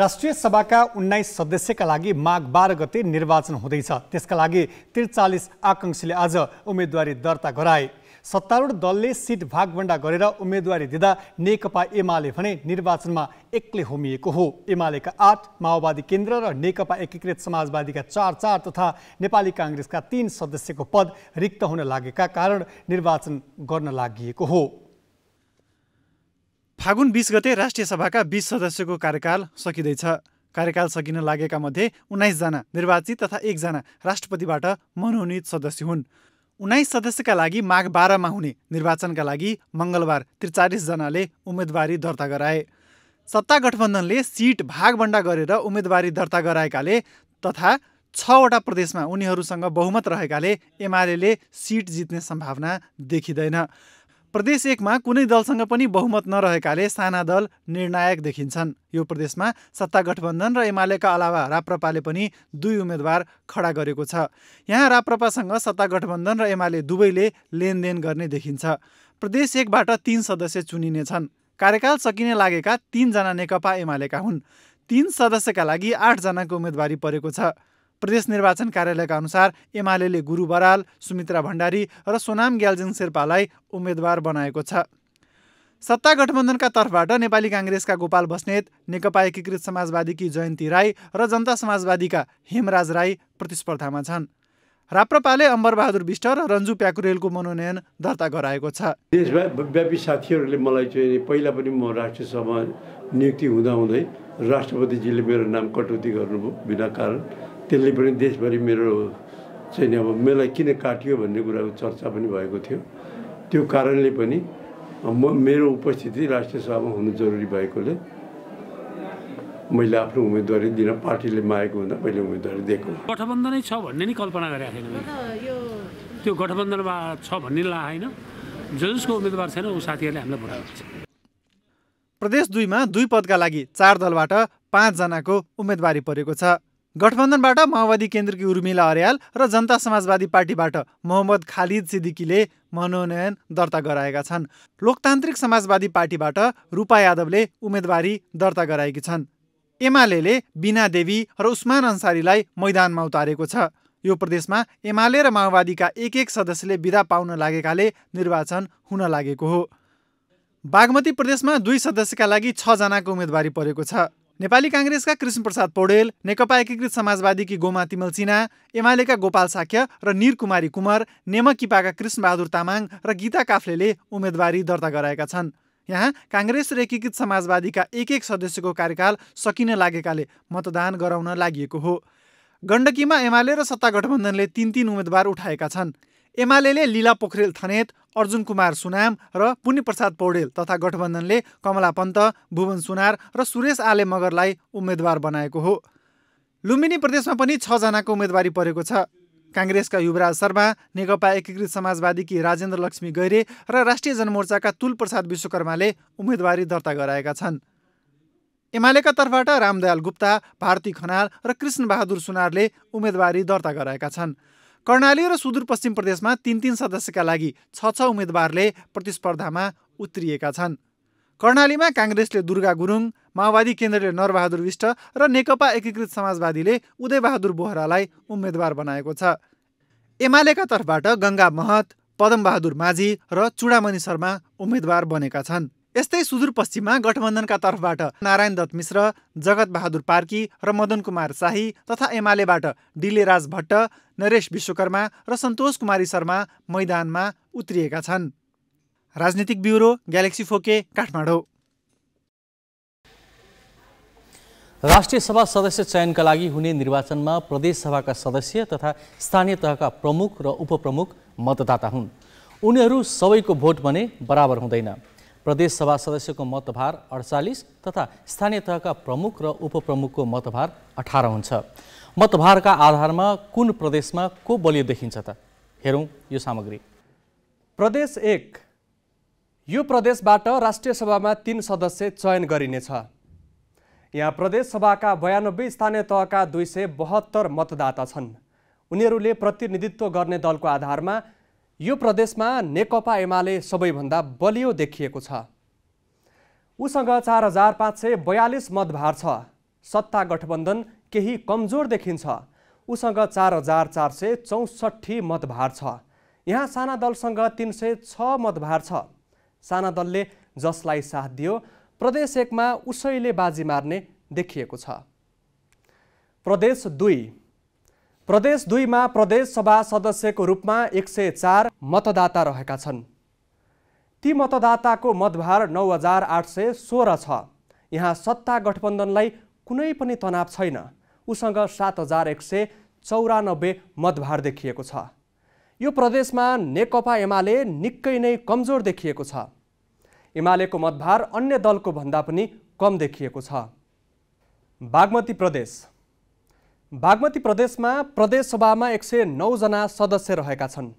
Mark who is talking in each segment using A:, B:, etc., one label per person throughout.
A: राष्ट्रिय सभाका उन्नाइस सदस्यका लागि माघ बाह्र गते निर्वाचन हुँदैछ त्यसका लागि त्रिचालिस आकाङ्क्षीले आज उम्मेदवारी दर्ता गराए सत्तारूढ दलले सिट भागभण्डा गरेर उम्मेदवारी दिँदा नेकपा एमाले भने निर्वाचनमा एक्लै होमिएको हो एमालेका आठ माओवादी केन्द्र र नेकपा एकीकृत समाजवादीका चार चार तथा नेपाली
B: काङ्ग्रेसका तीन सदस्यको पद रिक्त हुन लागेका कारण निर्वाचन गर्न लागि हो फागुन बिस गते राष्ट्रिय सभाका बिस सदस्यको कार्यकाल सकिँदैछ कार्यकाल सकिन लागेका मध्ये उन्नाइसजना निर्वाचित तथा एकजना राष्ट्रपतिबाट मनोनित सदस्य हुन् उन्नाइस सदस्यका लागि माघ बाह्रमा हुने निर्वाचनका लागि मङ्गलबार त्रिचालिसजनाले उम्मेदवारी दर्ता गराए सत्ता गठबन्धनले सिट भागभन्डा गरेर उम्मेदवारी दर्ता गराएकाले तथा छवटा प्रदेशमा उनीहरूसँग बहुमत रहेकाले एमाले सिट जित्ने सम्भावना देखिँदैन प्रदेश एकमा कुनै दलसँग पनि बहुमत नरहेकाले साना दल निर्णायक देखिन्छन् यो प्रदेशमा सत्ता गठबन्धन र एमालेका अलावा राप्रपाले पनि दुई उम्मेद्वार खडा गरेको छ यहाँ राप्रपासँग सत्ता गठबन्धन र एमाले दुवैले लेनदेन गर्ने देखिन्छ प्रदेश एकबाट तीन सदस्य चुनिनेछन् कार्यकाल सकिने लागेका तिनजना नेकपा एमालेका हुन् तीन सदस्यका लागि आठजनाको उम्मेदवारी परेको छ प्रदेश निर्वाचन कार्यालयका अनुसार एमाले गुरु बराल सुमित्रा भण्डारी र सोनाम ग्यालजिङ शेर्पालाई उम्मेद्वार बनाएको छ सत्ता गठबन्धनका तर्फबाट नेपाली काङ्ग्रेसका गोपाल बस्नेत नेकपा एकीकृत समाजवादीकी जयन्ती राई र जनता समाजवादीका हेमराज राई प्रतिस्पर्धामा छन् राप्रपाले अम्बरबहादुर विष्ट र रन्जु प्याकुरेलको मनोनयन दर्ता गराएको छ देशव्यापी साथीहरूले मलाई चाहिँ पहिला पनि म राष्ट्रिय सभा नियुक्ति हुँदाहुँदै राष्ट्रपतिजीले मेरो नाम कटौती गर्नुभयो बिना कारण त्यसले पनि देशभरि मेरो चाहिँ अब मलाई किन काटियो भन्ने कुराको चर्चा पनि भएको थियो त्यो कारणले पनि म मेरो उपस्थिति राष्ट्रिय सभामा हुनु जरुरी भएकोले मैले आफ्नो उम्मेदवारी दिन पार्टीले मागेको हुँदा मैले उम्मेदवारी दिएको गठबन्धनै छ भन्ने नि कल्पना गरेको थिएन त्यो गठबन्धनमा छ भन्ने लागेन जो जसको उम्मेदवार छैन ऊ साथीहरूले हामीलाई भोटाएको छ प्रदेश दुईमा दुई पदका लागि चार दलबाट पाँचजनाको उम्मेदवारी परेको छ गठबन्धनबाट माओवादी केन्द्रकी उर्मिला अर्याल र जनता समाजवादी पार्टीबाट मोहम्मद खालिद सिद्दिकीले मनोनयन दर्ता गराएका छन् लोकतान्त्रिक समाजवादी पार्टीबाट रूपा यादवले उम्मेदवारी दर्ता गराएकी छन् एमाले बिना देवी र उस्मान अन्सारीलाई मैदानमा उतारेको छ यो प्रदेशमा एमाले र माओवादीका एक एक सदस्यले विदा पाउन लागेकाले निर्वाचन हुन लागेको हो बागमती प्रदेशमा दुई सदस्यका लागि छजनाको उम्मेदवारी परेको छ नेपाली काङ्ग्रेसका कृष्णप्रसाद पौडेल नेकपा एकीकृत समाजवादीकी गोमा तिमल सिन्हा एमालेका गोपाल साक्य र निरकुमारी कुमार नेमकिपाका कृष्णबहादुर तामाङ र गीता काफ्लेले उम्मेदवारी दर्ता गराएका छन् यहाँ काङ्ग्रेस र एकीकृत समाजवादीका एक एक सदस्यको कार्यकाल सकिन लागेकाले मतदान गराउन लागि हो गण्डकीमा एमाले र सत्ता गठबन्धनले तिन तिन उम्मेद्वार उठाएका छन् एमाले लीला पोखरेल थनेत अर्जुन कुमार सुनाम र पुण्यप्रसाद पौडेल तथा गठबन्धनले कमला पन्त भुवन सुनार र सुरेश आले मगरलाई उम्मेद्वार बनाएको हो लुम्बिनी प्रदेशमा पनि छजनाको उम्मेदवारी परेको छ काङ्ग्रेसका युवराज शर्मा नेकपा एकीकृत समाजवादीकी राजेन्द्र लक्ष्मी गैरे र राष्ट्रिय जनमोर्चाका तुलप्रसाद विश्वकर्माले उम्मेदवारी दर्ता गराएका छन् एमालेका तर्फबाट रामदयाल गुप्ता भारती खनाल र कृष्णबहादुर सुनारले उम्मेदवारी दर्ता गराएका छन् कर्णाली र सुदूरपश्चिम प्रदेशमा तीन तीन सदस्यका लागि छ छ उम्मेद्वारले प्रतिस्पर्धामा उत्रिएका छन् कर्णालीमा काङ्ग्रेसले दुर्गा गुरुङ माओवादी केन्द्रले नरबहादुर विष्ट र नेकपा एकीकृत समाजवादीले उदयबहादुर बोहरालाई उम्मेद्वार बनाएको छ एमालेका तर्फबाट गङ्गा महत पदमबहादुर माझी र चुडामणि शर्मा उम्मेद्वार बनेका छन् यस्तै सुदूरपश्चिममा गठबन्धनका तर्फबाट नारायण दत्त मिश्र जगत बहादुर पार्की र मदन कुमार शाही तथा एमालेबाट डिलेराज भट्ट नरेश विश्वकर्मा र सन्तोष कुमारी शर्मा मैदानमा उत्रिएका छन् राजनीतिक ब्युरो ग्यालेक्सी फोके काठमाडौँ
A: राष्ट्रिय सभा सदस्य चयनका लागि हुने निर्वाचनमा प्रदेशसभाका सदस्य तथा स्थानीय तहका प्रमुख र उपप्रमुख मतदाता हुन् उनीहरू सबैको भोट भने बराबर हुँदैन प्रदेश सभा सदस्यको मतभार अडचालिस तथा स्थानीय तहका प्रमुख र उपप्रमुखको मतभार अठार हुन्छ मतभारका आधारमा कुन प्रदेशमा को बलियो देखिन्छ त हेरौँ यो सामग्री प्रदेश एक यो प्रदेशबाट राष्ट्रिय सभामा तिन सदस्य चयन गरिनेछ यहाँ प्रदेश सभाका बयानब्बे स्थानीय तहका दुई सय बहत्तर मतदाता छन् उनीहरूले प्रतिनिधित्व गर्ने दलको आधारमा यो प्रदेशमा नेकपा एमाले सबैभन्दा बलियो देखिएको छ उसँग चार हजार पाँच सय बयालिस मतभार छ सत्ता गठबन्धन केही कमजोर देखिन्छ उसँग चार हजार चार सय चौसठी मतभार छ यहाँ साना दलसँग तिन सय छ मतभार छ साना दलले जसलाई साथ दियो प्रदेश एकमा उसैले बाजी मार्ने देखिएको छ प्रदेश दुई प्रदेश दुईमा प्रदेश सभा सदस्यको रूपमा एक सय चार मतदाता रहेका छन् ती मतदाताको मतभार नौ हजार आठ सय सोह्र छ यहाँ सत्ता गठबन्धनलाई कुनै पनि तनाव छैन उसँग सात हजार एक सय चौरानब्बे मतभार देखिएको छ यो प्रदेशमा नेकपा एमाले निकै नै कमजोर देखिएको छ एमालेको मतभार अन्य दलको भन्दा पनि कम देखिएको छ बागमती प्रदेश बागमती प्रदेशमा प्रदेशसभामा एक सय नौजना सदस्य रहेका छन्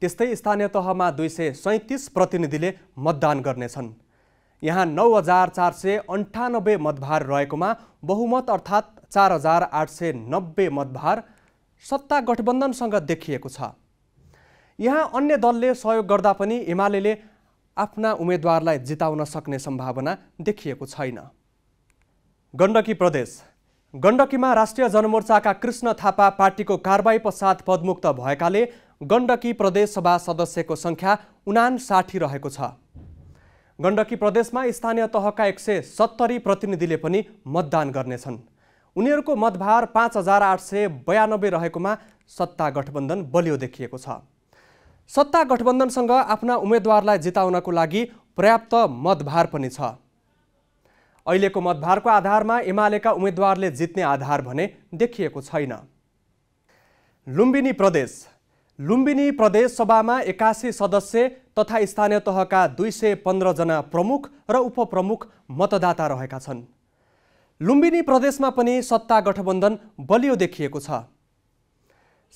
A: त्यस्तै स्थानीय तहमा दुई सय सैँतिस प्रतिनिधिले मतदान गर्नेछन् यहाँ नौ हजार चार सय अन्ठानब्बे मतभार रहेकोमा बहुमत अर्थात् चार हजार आठ सय नब्बे मतभार सत्ता गठबन्धनसँग देखिएको छ यहाँ अन्य दलले सहयोग गर्दा पनि एमाले आफ्ना उम्मेद्वारलाई जिताउन सक्ने सम्भावना देखिएको छैन गण्डकी प्रदेश गण्डकीमा राष्ट्रिय जनमोर्चाका कृष्ण थापा पार्टीको कारवाही पश्चात पदमुक्त भएकाले गण्डकी प्रदेशसभा सदस्यको सङ्ख्या उनासाठी रहेको छ गण्डकी प्रदेशमा स्थानीय तहका एक सय सत्तरी प्रतिनिधिले पनि मतदान गर्नेछन् उनीहरूको मतभार पाँच हजार आठ सय बयानब्बे रहेकोमा सत्ता गठबन्धन बलियो देखिएको छ सत्ता गठबन्धनसँग आफ्ना उम्मेद्वारलाई जिताउनको लागि पर्याप्त मतभार पनि छ अहिलेको मतभारको आधारमा एमालेका उम्मेद्वारले जित्ने आधार भने देखिएको छैन लुम्बिनी प्रदेश लुम्बिनी प्रदेश सभामा एकासी सदस्य तथा स्थानीय तहका दुई सय पन्ध्रजना प्रमुख र उपप्रमुख मतदाता रहेका छन् लुम्बिनी प्रदेशमा पनि सत्ता गठबन्धन बलियो देखिएको छ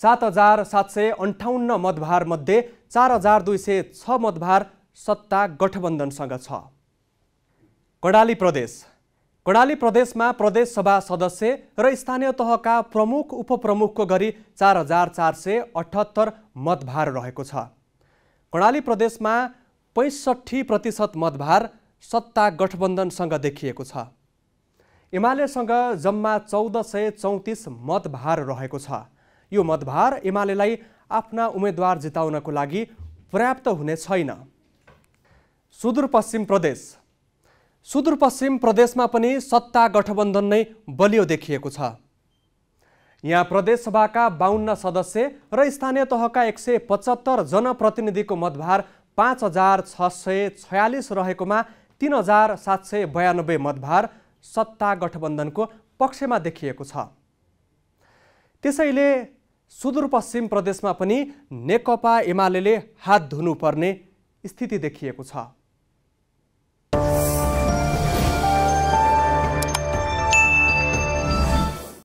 A: सात हजार सात सय अन्ठाउन्न मतभारमध्ये चार हजार दुई सय छ मतभार सत्ता गठबन्धनसँग छ कडाली प्रदेश कडाली प्रदेशमा प्रदेश सभा सदस्य र स्थानीय तहका प्रमुख उपप्रमुखको गरी चार हजार चार सय अठहत्तर मतभार रहेको छ कडाली प्रदेशमा पैँसठी प्रतिशत मतभार सत्ता गठबन्धनसँग देखिएको छ एमालेसँग जम्मा चौध सय चौतिस मतभार रहेको छ यो मतभार एमालेलाई आफ्ना उम्मेद्वार जिताउनको लागि पर्याप्त हुने छैन सुदूरपश्चिम प्रदेश सुदूरपश्चिम प्रदेशमा पनि सत्ता गठबन्धन नै बलियो देखिएको छ यहाँ प्रदेशसभाका बाहन्न सदस्य र स्थानीय तहका एक सय पचहत्तर जनप्रतिनिधिको मतभार पाँच हजार छ सय छयालिस रहेकोमा तिन हजार सात सय बयानब्बे मतभार सत्ता गठबन्धनको पक्षमा देखिएको छ त्यसैले सुदूरपश्चिम प्रदेशमा पनि नेकपा एमाले हात धुनुपर्ने स्थिति देखिएको छ